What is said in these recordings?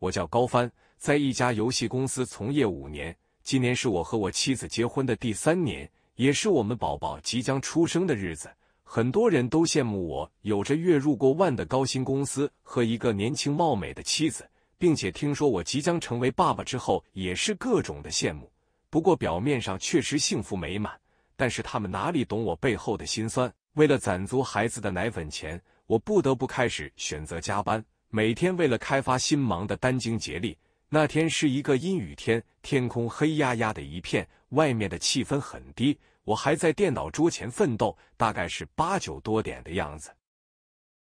我叫高帆，在一家游戏公司从业五年。今年是我和我妻子结婚的第三年，也是我们宝宝即将出生的日子。很多人都羡慕我，有着月入过万的高薪公司和一个年轻貌美的妻子，并且听说我即将成为爸爸之后，也是各种的羡慕。不过表面上确实幸福美满，但是他们哪里懂我背后的辛酸？为了攒足孩子的奶粉钱，我不得不开始选择加班。每天为了开发新忙的殚精竭力。那天是一个阴雨天，天空黑压压的一片，外面的气氛很低。我还在电脑桌前奋斗，大概是八九多点的样子。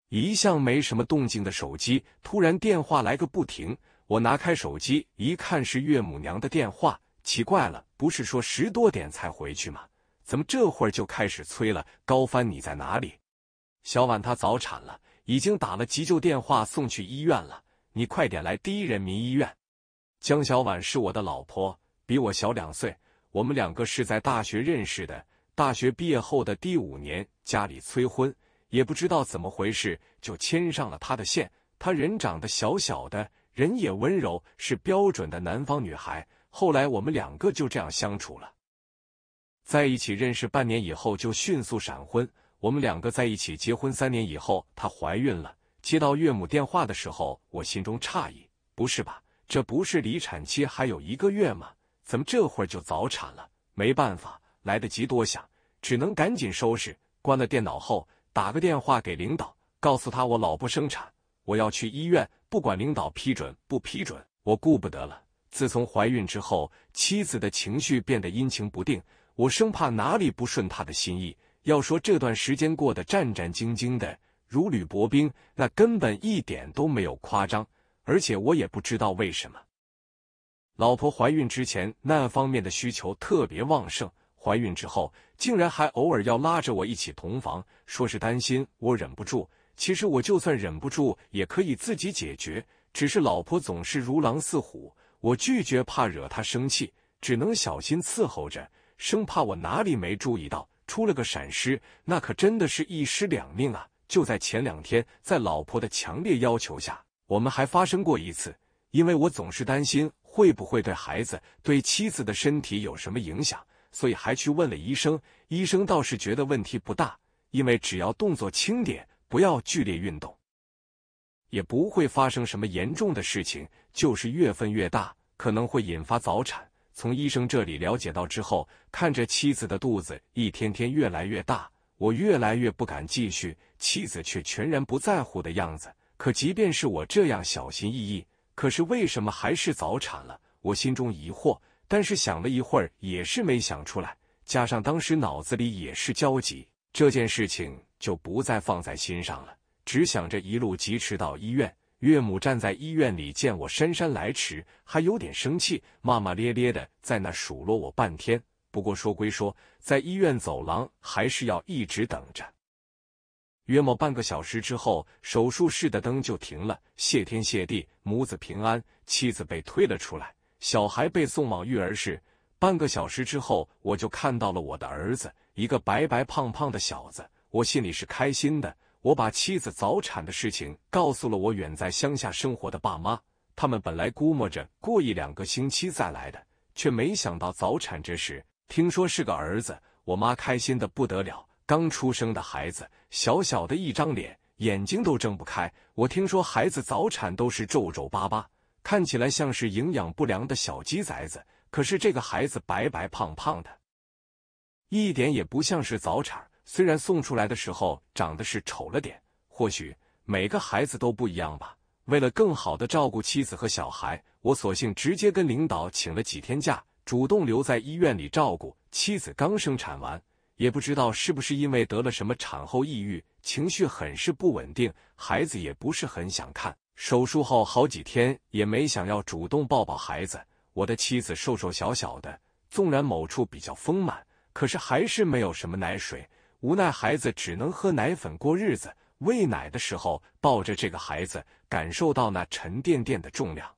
一向没什么动静的手机，突然电话来个不停。我拿开手机一看，是岳母娘的电话。奇怪了，不是说十多点才回去吗？怎么这会儿就开始催了？高帆，你在哪里？小婉她早产了。已经打了急救电话，送去医院了。你快点来第一人民医院。江小婉是我的老婆，比我小两岁。我们两个是在大学认识的。大学毕业后的第五年，家里催婚，也不知道怎么回事，就牵上了她的线。她人长得小小的，人也温柔，是标准的南方女孩。后来我们两个就这样相处了，在一起认识半年以后，就迅速闪婚。我们两个在一起结婚三年以后，她怀孕了。接到岳母电话的时候，我心中诧异：不是吧？这不是离产期还有一个月吗？怎么这会儿就早产了？没办法，来得及多想，只能赶紧收拾。关了电脑后，打个电话给领导，告诉他我老婆生产，我要去医院。不管领导批准不批准，我顾不得了。自从怀孕之后，妻子的情绪变得阴晴不定，我生怕哪里不顺她的心意。要说这段时间过得战战兢兢的，如履薄冰，那根本一点都没有夸张。而且我也不知道为什么，老婆怀孕之前那方面的需求特别旺盛，怀孕之后竟然还偶尔要拉着我一起同房，说是担心我忍不住。其实我就算忍不住也可以自己解决，只是老婆总是如狼似虎，我拒绝怕惹她生气，只能小心伺候着，生怕我哪里没注意到。出了个闪失，那可真的是一尸两命啊！就在前两天，在老婆的强烈要求下，我们还发生过一次，因为我总是担心会不会对孩子、对妻子的身体有什么影响，所以还去问了医生。医生倒是觉得问题不大，因为只要动作轻点，不要剧烈运动，也不会发生什么严重的事情，就是月份越大，可能会引发早产。从医生这里了解到之后，看着妻子的肚子一天天越来越大，我越来越不敢继续。妻子却全然不在乎的样子。可即便是我这样小心翼翼，可是为什么还是早产了？我心中疑惑。但是想了一会儿也是没想出来，加上当时脑子里也是焦急，这件事情就不再放在心上了，只想着一路疾驰到医院。岳母站在医院里，见我姗姗来迟，还有点生气，骂骂咧咧的在那数落我半天。不过说归说，在医院走廊还是要一直等着。约莫半个小时之后，手术室的灯就停了，谢天谢地，母子平安，妻子被推了出来，小孩被送往育儿室。半个小时之后，我就看到了我的儿子，一个白白胖胖的小子，我心里是开心的。我把妻子早产的事情告诉了我远在乡下生活的爸妈，他们本来估摸着过一两个星期再来的，却没想到早产这事。听说是个儿子，我妈开心的不得了。刚出生的孩子，小小的一张脸，眼睛都睁不开。我听说孩子早产都是皱皱巴巴，看起来像是营养不良的小鸡崽子，可是这个孩子白白胖胖的，一点也不像是早产。虽然送出来的时候长得是丑了点，或许每个孩子都不一样吧。为了更好的照顾妻子和小孩，我索性直接跟领导请了几天假，主动留在医院里照顾。妻子刚生产完，也不知道是不是因为得了什么产后抑郁，情绪很是不稳定，孩子也不是很想看。手术后好几天也没想要主动抱抱孩子。我的妻子瘦瘦小小的，纵然某处比较丰满，可是还是没有什么奶水。无奈，孩子只能喝奶粉过日子。喂奶的时候，抱着这个孩子，感受到那沉甸甸的重量，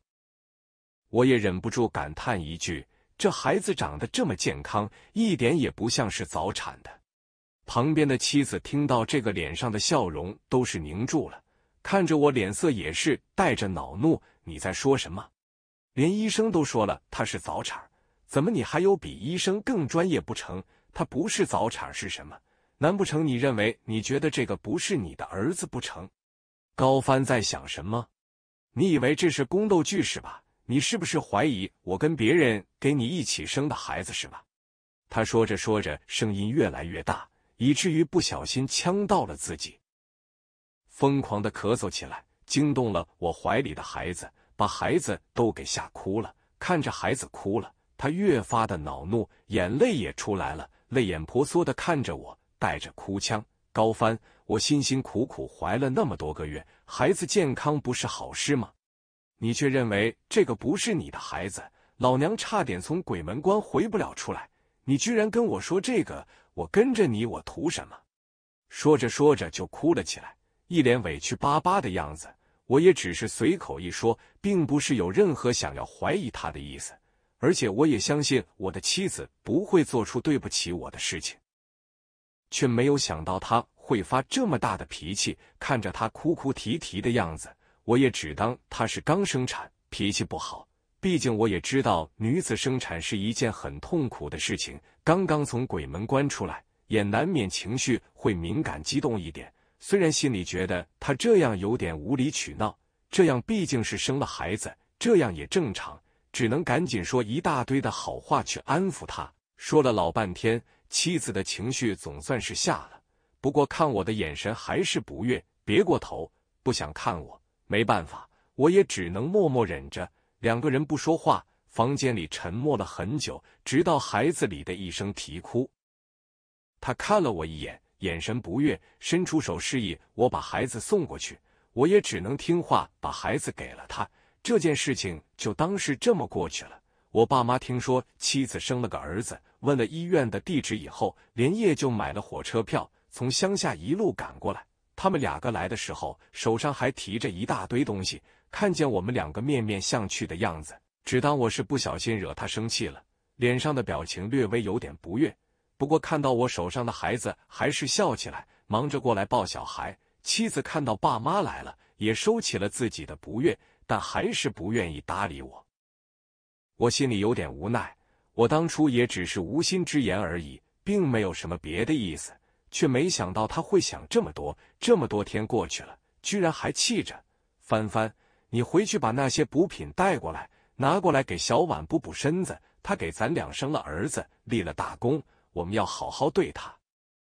我也忍不住感叹一句：“这孩子长得这么健康，一点也不像是早产的。”旁边的妻子听到这个，脸上的笑容都是凝住了，看着我，脸色也是带着恼怒：“你在说什么？连医生都说了他是早产，怎么你还有比医生更专业不成？他不是早产是什么？”难不成你认为你觉得这个不是你的儿子不成？高帆在想什么？你以为这是宫斗剧是吧？你是不是怀疑我跟别人给你一起生的孩子是吧？他说着说着，声音越来越大，以至于不小心呛到了自己，疯狂的咳嗽起来，惊动了我怀里的孩子，把孩子都给吓哭了。看着孩子哭了，他越发的恼怒，眼泪也出来了，泪眼婆娑的看着我。带着哭腔，高帆，我辛辛苦苦怀了那么多个月，孩子健康不是好事吗？你却认为这个不是你的孩子，老娘差点从鬼门关回不了出来，你居然跟我说这个！我跟着你，我图什么？说着说着就哭了起来，一脸委屈巴巴的样子。我也只是随口一说，并不是有任何想要怀疑他的意思，而且我也相信我的妻子不会做出对不起我的事情。却没有想到他会发这么大的脾气，看着他哭哭啼啼的样子，我也只当他是刚生产，脾气不好。毕竟我也知道女子生产是一件很痛苦的事情，刚刚从鬼门关出来，也难免情绪会敏感激动一点。虽然心里觉得他这样有点无理取闹，这样毕竟是生了孩子，这样也正常，只能赶紧说一大堆的好话去安抚他。说了老半天。妻子的情绪总算是下了，不过看我的眼神还是不悦，别过头，不想看我。没办法，我也只能默默忍着。两个人不说话，房间里沉默了很久，直到孩子里的一声啼哭。他看了我一眼，眼神不悦，伸出手示意我把孩子送过去。我也只能听话，把孩子给了他。这件事情就当是这么过去了。我爸妈听说妻子生了个儿子，问了医院的地址以后，连夜就买了火车票，从乡下一路赶过来。他们两个来的时候，手上还提着一大堆东西。看见我们两个面面相觑的样子，只当我是不小心惹他生气了，脸上的表情略微有点不悦。不过看到我手上的孩子，还是笑起来，忙着过来抱小孩。妻子看到爸妈来了，也收起了自己的不悦，但还是不愿意搭理我。我心里有点无奈，我当初也只是无心之言而已，并没有什么别的意思，却没想到他会想这么多。这么多天过去了，居然还气着。帆帆，你回去把那些补品带过来，拿过来给小婉补补身子。她给咱俩生了儿子，立了大功，我们要好好对她。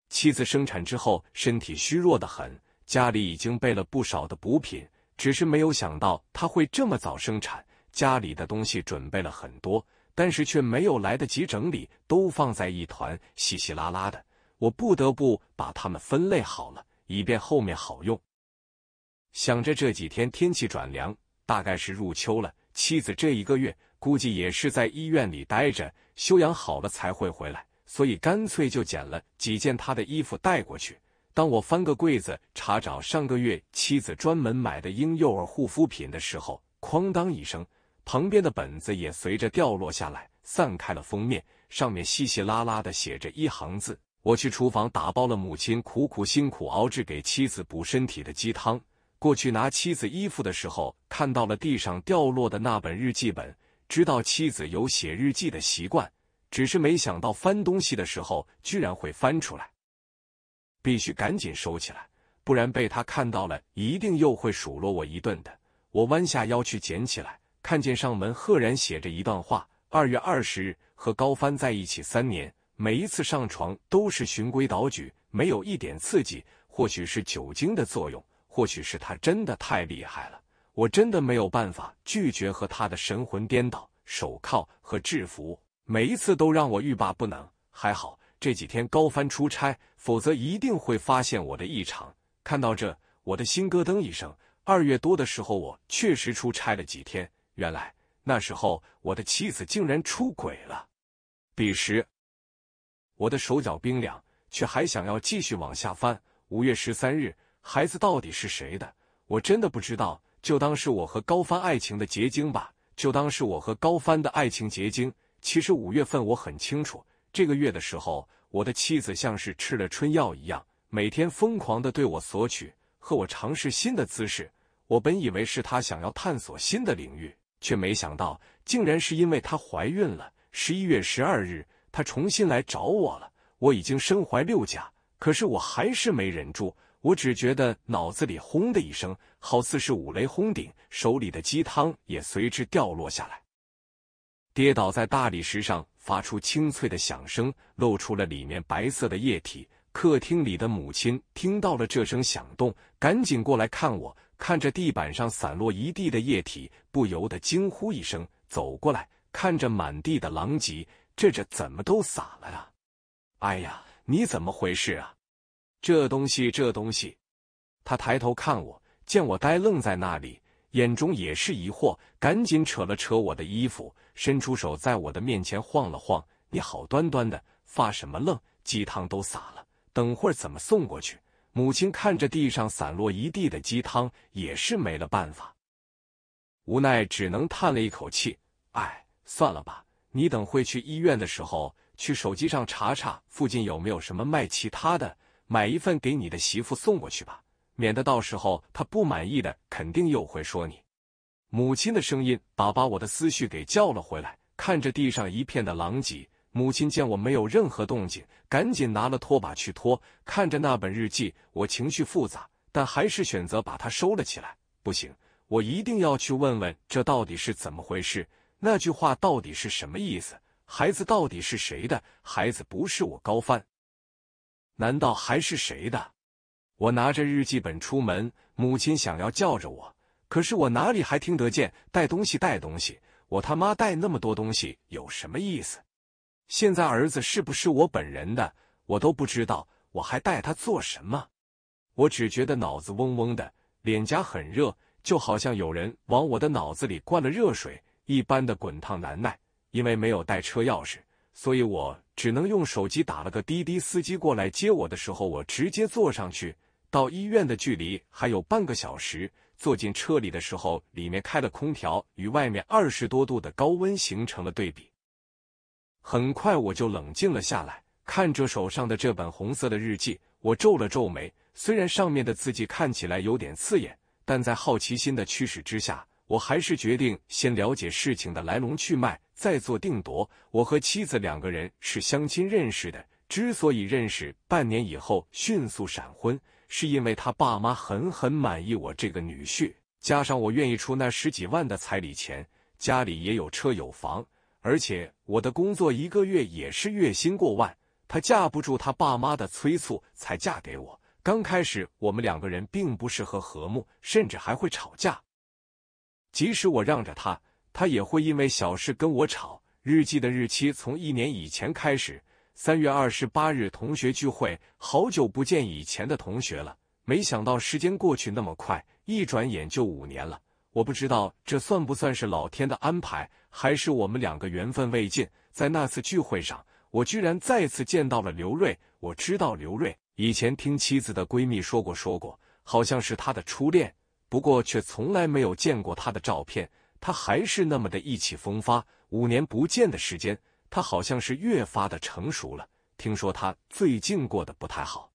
妻子生产之后身体虚弱的很，家里已经备了不少的补品，只是没有想到他会这么早生产。家里的东西准备了很多，但是却没有来得及整理，都放在一团，稀稀拉拉的。我不得不把它们分类好了，以便后面好用。想着这几天天气转凉，大概是入秋了，妻子这一个月估计也是在医院里待着，休养好了才会回来，所以干脆就捡了几件她的衣服带过去。当我翻个柜子查找上个月妻子专门买的婴幼儿护肤品的时候，哐当一声。旁边的本子也随着掉落下来，散开了。封面上面稀稀拉拉的写着一行字：“我去厨房打包了母亲苦苦辛苦熬制给妻子补身体的鸡汤。过去拿妻子衣服的时候，看到了地上掉落的那本日记本，知道妻子有写日记的习惯，只是没想到翻东西的时候居然会翻出来，必须赶紧收起来，不然被他看到了，一定又会数落我一顿的。”我弯下腰去捡起来。看见上门赫然写着一段话：二月二十日和高帆在一起三年，每一次上床都是循规蹈矩，没有一点刺激。或许是酒精的作用，或许是他真的太厉害了，我真的没有办法拒绝和他的神魂颠倒。手铐和制服，每一次都让我欲罢不能。还好这几天高帆出差，否则一定会发现我的异常。看到这，我的心咯噔一声。二月多的时候，我确实出差了几天。原来那时候我的妻子竟然出轨了，彼时我的手脚冰凉，却还想要继续往下翻。五月十三日，孩子到底是谁的？我真的不知道，就当是我和高帆爱情的结晶吧，就当是我和高帆的爱情结晶。其实五月份我很清楚，这个月的时候，我的妻子像是吃了春药一样，每天疯狂的对我索取，和我尝试新的姿势。我本以为是她想要探索新的领域。却没想到，竟然是因为她怀孕了。十一月十二日，她重新来找我了。我已经身怀六甲，可是我还是没忍住。我只觉得脑子里轰的一声，好似是五雷轰顶，手里的鸡汤也随之掉落下来，跌倒在大理石上，发出清脆的响声，露出了里面白色的液体。客厅里的母亲听到了这声响动，赶紧过来看我。看着地板上散落一地的液体，不由得惊呼一声，走过来看着满地的狼藉，这这怎么都洒了呀？哎呀，你怎么回事啊？这东西，这东西。他抬头看我，见我呆愣在那里，眼中也是疑惑，赶紧扯了扯我的衣服，伸出手在我的面前晃了晃：“你好端端的发什么愣？鸡汤都洒了，等会怎么送过去？”母亲看着地上散落一地的鸡汤，也是没了办法，无奈只能叹了一口气：“哎，算了吧，你等会去医院的时候，去手机上查查附近有没有什么卖其他的，买一份给你的媳妇送过去吧，免得到时候她不满意的，肯定又会说你。”母亲的声音把把我的思绪给叫了回来，看着地上一片的狼藉。母亲见我没有任何动静，赶紧拿了拖把去拖。看着那本日记，我情绪复杂，但还是选择把它收了起来。不行，我一定要去问问这到底是怎么回事。那句话到底是什么意思？孩子到底是谁的？孩子不是我高帆，难道还是谁的？我拿着日记本出门，母亲想要叫着我，可是我哪里还听得见？带东西，带东西，我他妈带那么多东西有什么意思？现在儿子是不是我本人的，我都不知道。我还带他做什么？我只觉得脑子嗡嗡的，脸颊很热，就好像有人往我的脑子里灌了热水一般的滚烫难耐。因为没有带车钥匙，所以我只能用手机打了个滴滴，司机过来接我的时候，我直接坐上去。到医院的距离还有半个小时。坐进车里的时候，里面开了空调，与外面二十多度的高温形成了对比。很快我就冷静了下来，看着手上的这本红色的日记，我皱了皱眉。虽然上面的字迹看起来有点刺眼，但在好奇心的驱使之下，我还是决定先了解事情的来龙去脉，再做定夺。我和妻子两个人是相亲认识的，之所以认识半年以后迅速闪婚，是因为他爸妈很很满意我这个女婿，加上我愿意出那十几万的彩礼钱，家里也有车有房。而且我的工作一个月也是月薪过万，她架不住她爸妈的催促才嫁给我。刚开始我们两个人并不适合和睦，甚至还会吵架。即使我让着她，她也会因为小事跟我吵。日记的日期从一年以前开始，三月二十八日，同学聚会，好久不见以前的同学了，没想到时间过去那么快，一转眼就五年了。我不知道这算不算是老天的安排。还是我们两个缘分未尽，在那次聚会上，我居然再次见到了刘瑞。我知道刘瑞以前听妻子的闺蜜说过说过，好像是他的初恋，不过却从来没有见过他的照片。他还是那么的意气风发。五年不见的时间，他好像是越发的成熟了。听说他最近过得不太好，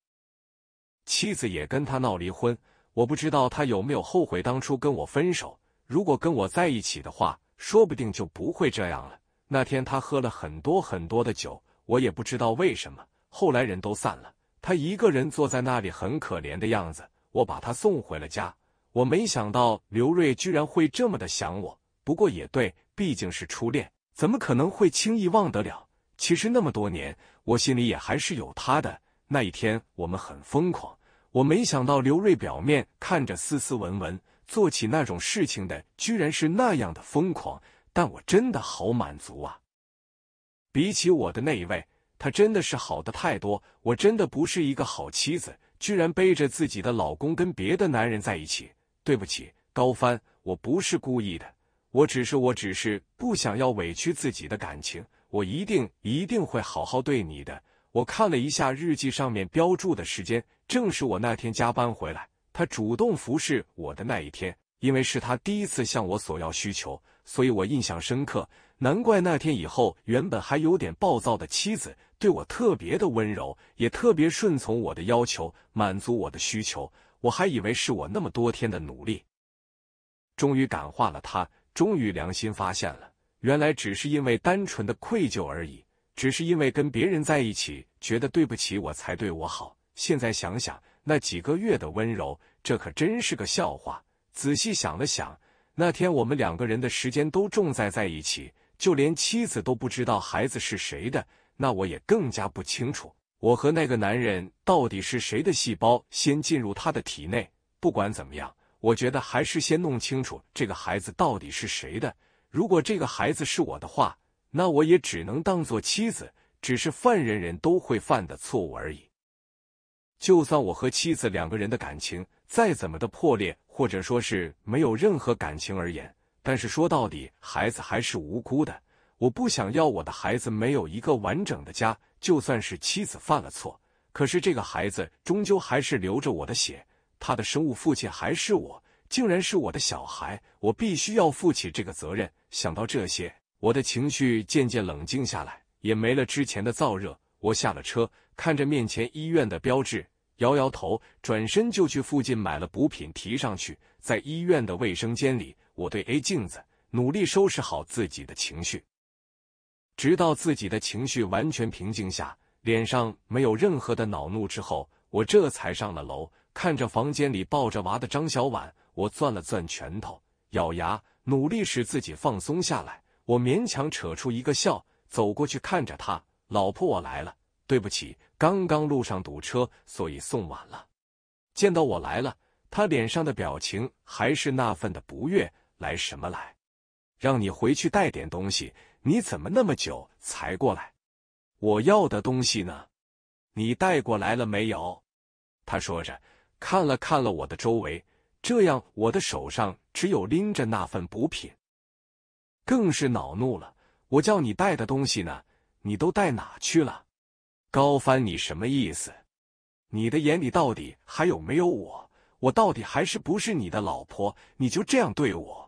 妻子也跟他闹离婚。我不知道他有没有后悔当初跟我分手。如果跟我在一起的话。说不定就不会这样了。那天他喝了很多很多的酒，我也不知道为什么。后来人都散了，他一个人坐在那里，很可怜的样子。我把他送回了家。我没想到刘瑞居然会这么的想我，不过也对，毕竟是初恋，怎么可能会轻易忘得了？其实那么多年，我心里也还是有他的。那一天我们很疯狂，我没想到刘瑞表面看着斯斯文文。做起那种事情的，居然是那样的疯狂，但我真的好满足啊！比起我的那一位，他真的是好的太多。我真的不是一个好妻子，居然背着自己的老公跟别的男人在一起。对不起，高帆，我不是故意的，我只是，我只是不想要委屈自己的感情。我一定，一定会好好对你的。我看了一下日记上面标注的时间，正是我那天加班回来。他主动服侍我的那一天，因为是他第一次向我索要需求，所以我印象深刻。难怪那天以后，原本还有点暴躁的妻子对我特别的温柔，也特别顺从我的要求，满足我的需求。我还以为是我那么多天的努力，终于感化了他，终于良心发现了，原来只是因为单纯的愧疚而已，只是因为跟别人在一起觉得对不起我才对我好。现在想想。那几个月的温柔，这可真是个笑话。仔细想了想，那天我们两个人的时间都重在在一起，就连妻子都不知道孩子是谁的，那我也更加不清楚我和那个男人到底是谁的细胞先进入他的体内。不管怎么样，我觉得还是先弄清楚这个孩子到底是谁的。如果这个孩子是我的话，那我也只能当做妻子，只是犯人人都会犯的错误而已。就算我和妻子两个人的感情再怎么的破裂，或者说，是没有任何感情而言，但是说到底，孩子还是无辜的。我不想要我的孩子没有一个完整的家。就算是妻子犯了错，可是这个孩子终究还是流着我的血，他的生物父亲还是我，竟然是我的小孩。我必须要负起这个责任。想到这些，我的情绪渐渐冷静下来，也没了之前的燥热。我下了车，看着面前医院的标志。摇摇头，转身就去附近买了补品，提上去。在医院的卫生间里，我对 A 镜子努力收拾好自己的情绪，直到自己的情绪完全平静下，脸上没有任何的恼怒之后，我这才上了楼。看着房间里抱着娃的张小婉，我攥了攥拳头，咬牙，努力使自己放松下来。我勉强扯出一个笑，走过去看着他：“老婆，我来了，对不起。”刚刚路上堵车，所以送晚了。见到我来了，他脸上的表情还是那份的不悦。来什么来？让你回去带点东西，你怎么那么久才过来？我要的东西呢？你带过来了没有？他说着，看了看了我的周围，这样我的手上只有拎着那份补品，更是恼怒了。我叫你带的东西呢？你都带哪去了？高帆，你什么意思？你的眼里到底还有没有我？我到底还是不是你的老婆？你就这样对我？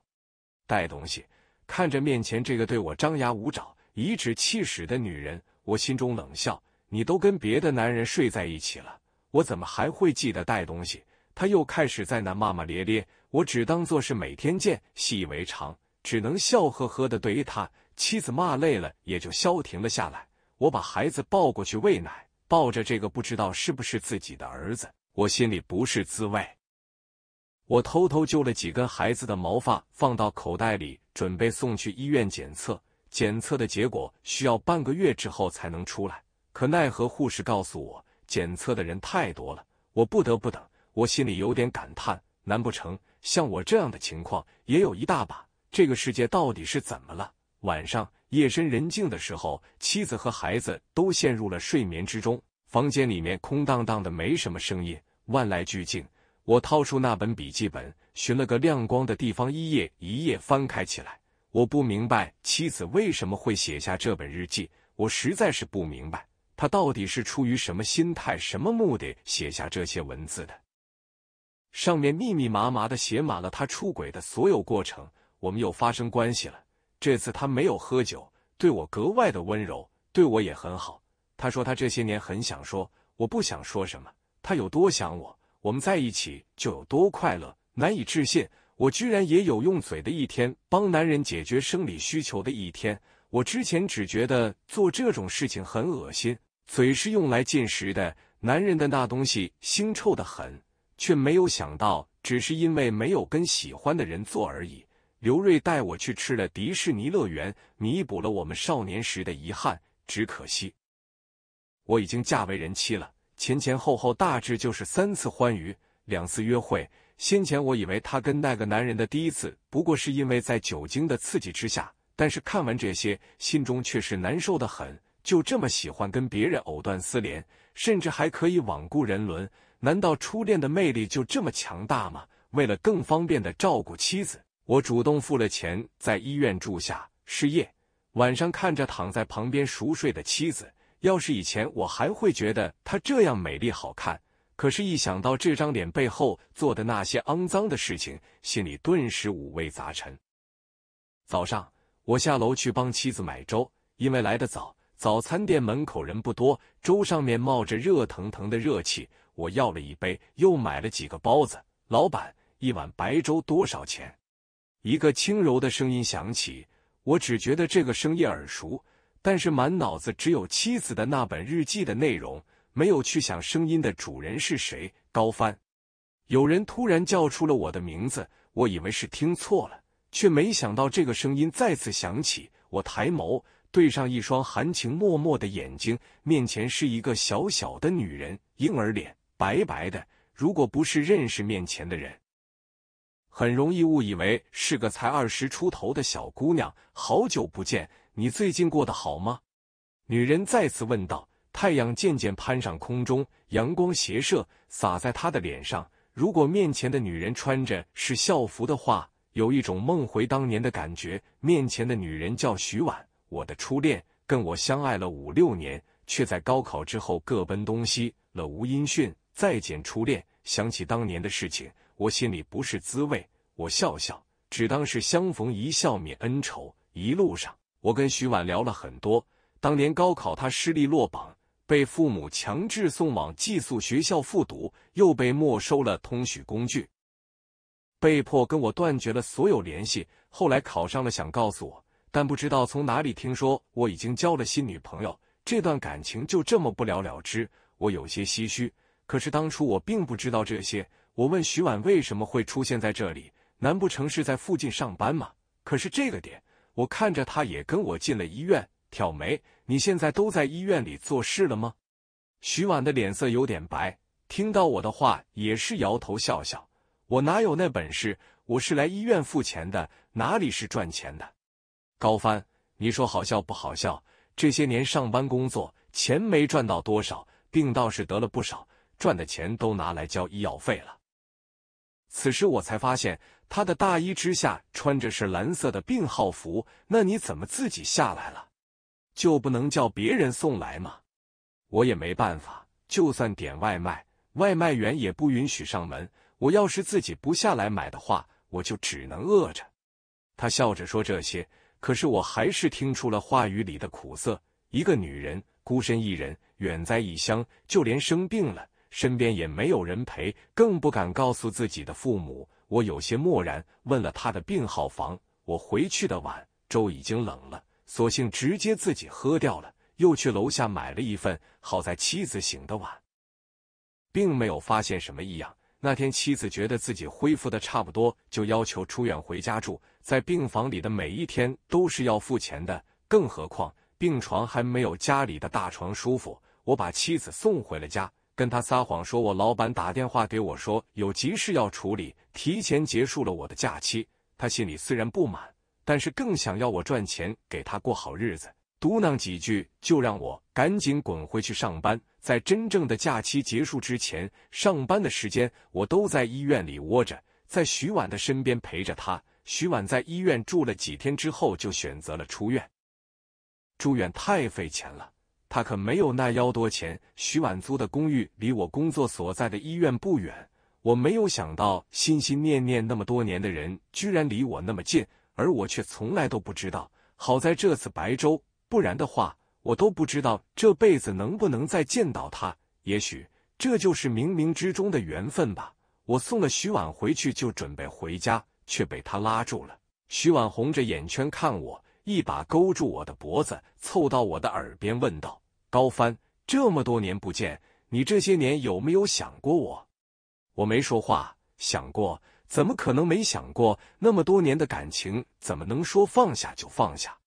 带东西看着面前这个对我张牙舞爪、颐指气使的女人，我心中冷笑：你都跟别的男人睡在一起了，我怎么还会记得带东西？他又开始在那骂骂咧咧，我只当做是每天见，习以为常，只能笑呵呵的怼他。妻子骂累了，也就消停了下来。我把孩子抱过去喂奶，抱着这个不知道是不是自己的儿子，我心里不是滋味。我偷偷揪了几根孩子的毛发放到口袋里，准备送去医院检测。检测的结果需要半个月之后才能出来，可奈何护士告诉我，检测的人太多了，我不得不等。我心里有点感叹，难不成像我这样的情况也有一大把？这个世界到底是怎么了？晚上，夜深人静的时候，妻子和孩子都陷入了睡眠之中，房间里面空荡荡的，没什么声音，万籁俱静。我掏出那本笔记本，寻了个亮光的地方，一页一页翻开起来。我不明白妻子为什么会写下这本日记，我实在是不明白，她到底是出于什么心态、什么目的写下这些文字的。上面密密麻麻的写满了他出轨的所有过程，我们又发生关系了。这次他没有喝酒，对我格外的温柔，对我也很好。他说他这些年很想说，我不想说什么。他有多想我，我们在一起就有多快乐。难以置信，我居然也有用嘴的一天，帮男人解决生理需求的一天。我之前只觉得做这种事情很恶心，嘴是用来进食的，男人的那东西腥臭的很，却没有想到，只是因为没有跟喜欢的人做而已。刘瑞带我去吃了迪士尼乐园，弥补了我们少年时的遗憾。只可惜，我已经嫁为人妻了。前前后后大致就是三次欢愉，两次约会。先前我以为他跟那个男人的第一次不过是因为在酒精的刺激之下，但是看完这些，心中却是难受的很。就这么喜欢跟别人藕断丝连，甚至还可以罔顾人伦？难道初恋的魅力就这么强大吗？为了更方便的照顾妻子。我主动付了钱，在医院住下。失业，晚上看着躺在旁边熟睡的妻子，要是以前我还会觉得她这样美丽好看，可是，一想到这张脸背后做的那些肮脏的事情，心里顿时五味杂陈。早上，我下楼去帮妻子买粥，因为来得早，早餐店门口人不多。粥上面冒着热腾腾的热气，我要了一杯，又买了几个包子。老板，一碗白粥多少钱？一个轻柔的声音响起，我只觉得这个声音耳熟，但是满脑子只有妻子的那本日记的内容，没有去想声音的主人是谁。高帆，有人突然叫出了我的名字，我以为是听错了，却没想到这个声音再次响起。我抬眸，对上一双含情脉脉的眼睛，面前是一个小小的女人，婴儿脸，白白的。如果不是认识面前的人。很容易误以为是个才二十出头的小姑娘。好久不见，你最近过得好吗？女人再次问道。太阳渐渐攀上空中，阳光斜射，洒在她的脸上。如果面前的女人穿着是校服的话，有一种梦回当年的感觉。面前的女人叫徐婉，我的初恋，跟我相爱了五六年，却在高考之后各奔东西，了无音讯。再见初恋，想起当年的事情。我心里不是滋味，我笑笑，只当是相逢一笑泯恩仇。一路上，我跟徐婉聊了很多。当年高考，他失利落榜，被父母强制送往寄宿学校复读，又被没收了通讯工具，被迫跟我断绝了所有联系。后来考上了，想告诉我，但不知道从哪里听说我已经交了新女朋友，这段感情就这么不了了之。我有些唏嘘，可是当初我并不知道这些。我问徐婉为什么会出现在这里？难不成是在附近上班吗？可是这个点，我看着他也跟我进了医院。挑眉，你现在都在医院里做事了吗？徐婉的脸色有点白，听到我的话也是摇头笑笑。我哪有那本事？我是来医院付钱的，哪里是赚钱的？高帆，你说好笑不好笑？这些年上班工作，钱没赚到多少，病倒是得了不少，赚的钱都拿来交医药费了。此时我才发现，他的大衣之下穿着是蓝色的病号服。那你怎么自己下来了？就不能叫别人送来吗？我也没办法，就算点外卖，外卖员也不允许上门。我要是自己不下来买的话，我就只能饿着。他笑着说这些，可是我还是听出了话语里的苦涩。一个女人，孤身一人，远在异乡，就连生病了。身边也没有人陪，更不敢告诉自己的父母。我有些漠然，问了他的病号房。我回去的晚，粥已经冷了，索性直接自己喝掉了。又去楼下买了一份，好在妻子醒得晚，并没有发现什么异样。那天妻子觉得自己恢复的差不多，就要求出院回家住。在病房里的每一天都是要付钱的，更何况病床还没有家里的大床舒服。我把妻子送回了家。跟他撒谎说，我老板打电话给我说有急事要处理，提前结束了我的假期。他心里虽然不满，但是更想要我赚钱给他过好日子，嘟囔几句就让我赶紧滚回去上班。在真正的假期结束之前，上班的时间我都在医院里窝着，在徐婉的身边陪着她。徐婉在医院住了几天之后，就选择了出院。住院太费钱了。他可没有那腰多钱。徐婉租的公寓离我工作所在的医院不远。我没有想到，心心念念那么多年的人，居然离我那么近，而我却从来都不知道。好在这次白粥，不然的话，我都不知道这辈子能不能再见到他。也许这就是冥冥之中的缘分吧。我送了徐婉回去，就准备回家，却被他拉住了。徐婉红着眼圈看我。一把勾住我的脖子，凑到我的耳边问道：“高帆，这么多年不见，你这些年有没有想过我？”我没说话，想过，怎么可能没想过？那么多年的感情，怎么能说放下就放下？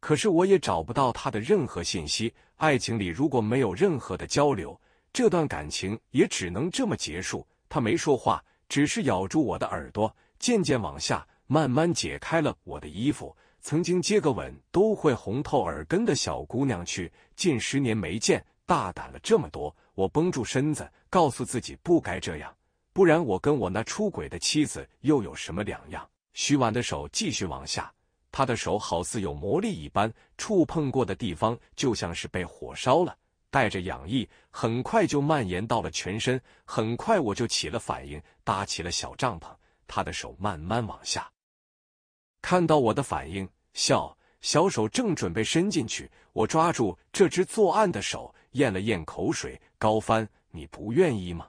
可是我也找不到他的任何信息。爱情里如果没有任何的交流，这段感情也只能这么结束。他没说话，只是咬住我的耳朵，渐渐往下，慢慢解开了我的衣服。曾经接个吻都会红透耳根的小姑娘，去近十年没见，大胆了这么多。我绷住身子，告诉自己不该这样，不然我跟我那出轨的妻子又有什么两样？徐婉的手继续往下，她的手好似有魔力一般，触碰过的地方就像是被火烧了，带着痒意，很快就蔓延到了全身。很快我就起了反应，搭起了小帐篷。他的手慢慢往下，看到我的反应。笑，小手正准备伸进去，我抓住这只作案的手，咽了咽口水。高帆，你不愿意吗？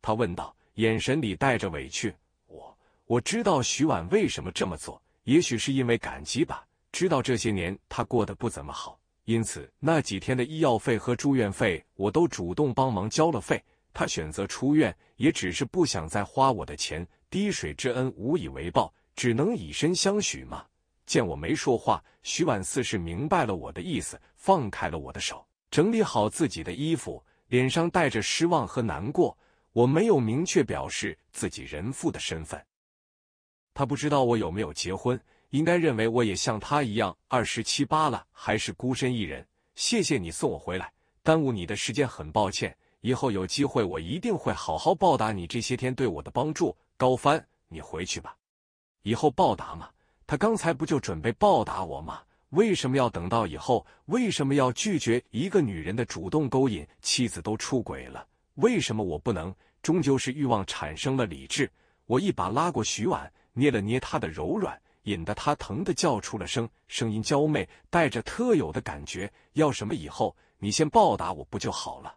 他问道，眼神里带着委屈。我，我知道徐婉为什么这么做，也许是因为感激吧。知道这些年他过得不怎么好，因此那几天的医药费和住院费，我都主动帮忙交了费。他选择出院，也只是不想再花我的钱。滴水之恩，无以为报，只能以身相许嘛。见我没说话，徐婉似是明白了我的意思，放开了我的手，整理好自己的衣服，脸上带着失望和难过。我没有明确表示自己人父的身份，他不知道我有没有结婚，应该认为我也像他一样二十七八了，还是孤身一人。谢谢你送我回来，耽误你的时间，很抱歉。以后有机会，我一定会好好报答你这些天对我的帮助。高帆，你回去吧，以后报答嘛。他刚才不就准备报答我吗？为什么要等到以后？为什么要拒绝一个女人的主动勾引？妻子都出轨了，为什么我不能？终究是欲望产生了理智。我一把拉过徐婉，捏了捏她的柔软，引得她疼的叫出了声，声音娇媚，带着特有的感觉。要什么以后，你先报答我不就好了？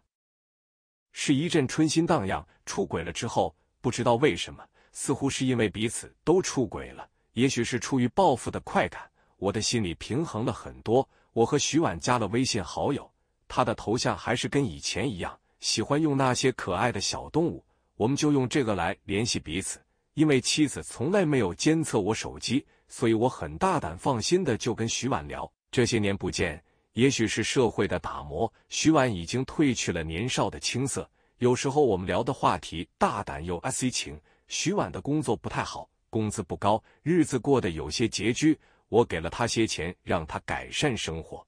是一阵春心荡漾。出轨了之后，不知道为什么，似乎是因为彼此都出轨了。也许是出于报复的快感，我的心里平衡了很多。我和徐婉加了微信好友，她的头像还是跟以前一样，喜欢用那些可爱的小动物。我们就用这个来联系彼此。因为妻子从来没有监测我手机，所以我很大胆放心的就跟徐婉聊。这些年不见，也许是社会的打磨，徐婉已经褪去了年少的青涩。有时候我们聊的话题大胆又 S 情。徐婉的工作不太好。工资不高，日子过得有些拮据。我给了他些钱，让他改善生活，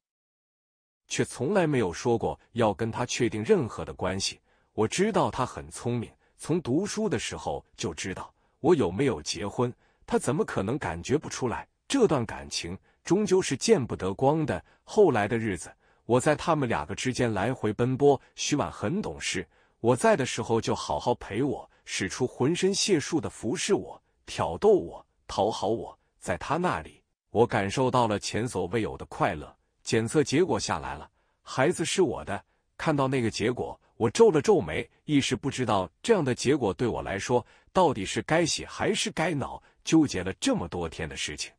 却从来没有说过要跟他确定任何的关系。我知道他很聪明，从读书的时候就知道我有没有结婚，他怎么可能感觉不出来？这段感情终究是见不得光的。后来的日子，我在他们两个之间来回奔波。徐婉很懂事，我在的时候就好好陪我，使出浑身解数的服侍我。挑逗我，讨好我，在他那里，我感受到了前所未有的快乐。检测结果下来了，孩子是我的。看到那个结果，我皱了皱眉，一时不知道这样的结果对我来说到底是该喜还是该恼。纠结了这么多天的事情，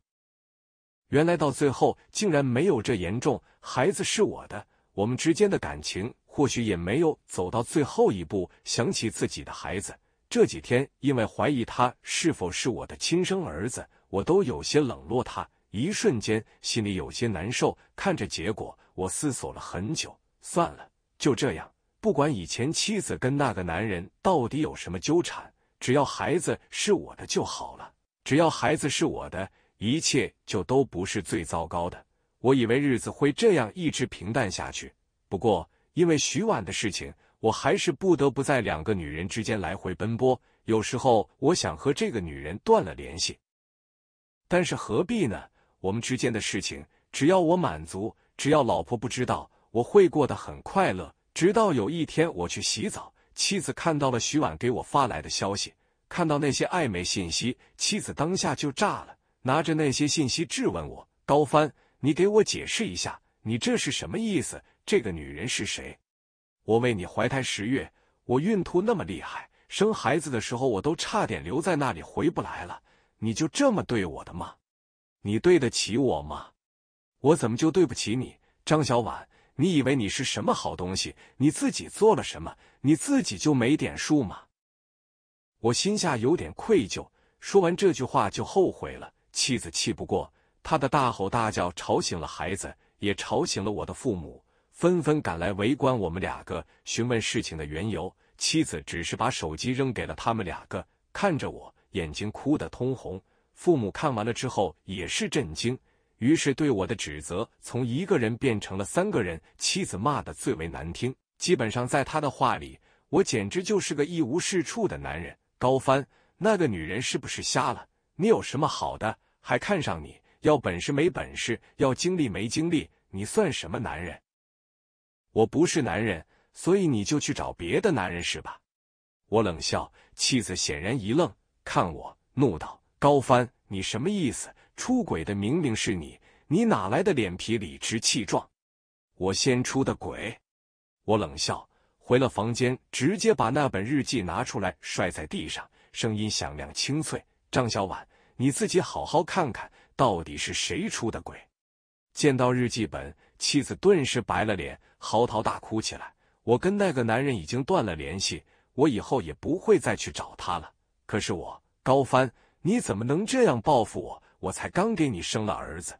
原来到最后竟然没有这严重。孩子是我的，我们之间的感情或许也没有走到最后一步。想起自己的孩子。这几天因为怀疑他是否是我的亲生儿子，我都有些冷落他。一瞬间，心里有些难受。看着结果，我思索了很久。算了，就这样。不管以前妻子跟那个男人到底有什么纠缠，只要孩子是我的就好了。只要孩子是我的，一切就都不是最糟糕的。我以为日子会这样一直平淡下去。不过，因为徐婉的事情。我还是不得不在两个女人之间来回奔波。有时候我想和这个女人断了联系，但是何必呢？我们之间的事情，只要我满足，只要老婆不知道，我会过得很快乐。直到有一天我去洗澡，妻子看到了徐婉给我发来的消息，看到那些暧昧信息，妻子当下就炸了，拿着那些信息质问我：高帆，你给我解释一下，你这是什么意思？这个女人是谁？我为你怀胎十月，我孕吐那么厉害，生孩子的时候我都差点留在那里回不来了。你就这么对我的吗？你对得起我吗？我怎么就对不起你，张小婉？你以为你是什么好东西？你自己做了什么？你自己就没点数吗？我心下有点愧疚，说完这句话就后悔了。妻子气不过，她的大吼大叫吵醒了孩子，也吵醒了我的父母。纷纷赶来围观我们两个，询问事情的缘由。妻子只是把手机扔给了他们两个，看着我，眼睛哭得通红。父母看完了之后也是震惊，于是对我的指责从一个人变成了三个人。妻子骂得最为难听，基本上在他的话里，我简直就是个一无是处的男人。高帆，那个女人是不是瞎了？你有什么好的，还看上你？要本事没本事，要精力没精力，你算什么男人？我不是男人，所以你就去找别的男人是吧？我冷笑，妻子显然一愣，看我怒道：“高帆，你什么意思？出轨的明明是你，你哪来的脸皮理直气壮？”我先出的轨，我冷笑，回了房间，直接把那本日记拿出来摔在地上，声音响亮清脆：“张小婉，你自己好好看看，到底是谁出的轨？”见到日记本，妻子顿时白了脸。嚎啕大哭起来，我跟那个男人已经断了联系，我以后也不会再去找他了。可是我高帆，你怎么能这样报复我？我才刚给你生了儿子，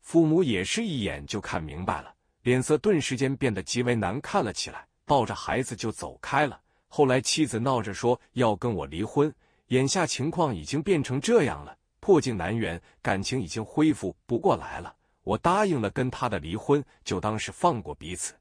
父母也是一眼就看明白了，脸色顿时间变得极为难看了起来，抱着孩子就走开了。后来妻子闹着说要跟我离婚，眼下情况已经变成这样了，破镜难圆，感情已经恢复不过来了。我答应了跟他的离婚，就当是放过彼此。